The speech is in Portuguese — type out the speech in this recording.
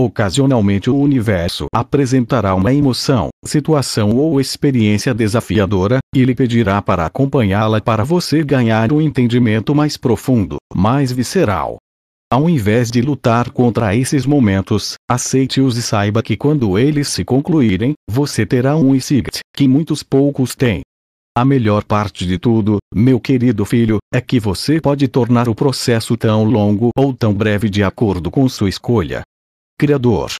Ocasionalmente o universo apresentará uma emoção, situação ou experiência desafiadora, e lhe pedirá para acompanhá-la para você ganhar um entendimento mais profundo, mais visceral. Ao invés de lutar contra esses momentos, aceite-os e saiba que quando eles se concluírem, você terá um insight que muitos poucos têm. A melhor parte de tudo, meu querido filho, é que você pode tornar o processo tão longo ou tão breve de acordo com sua escolha. Criador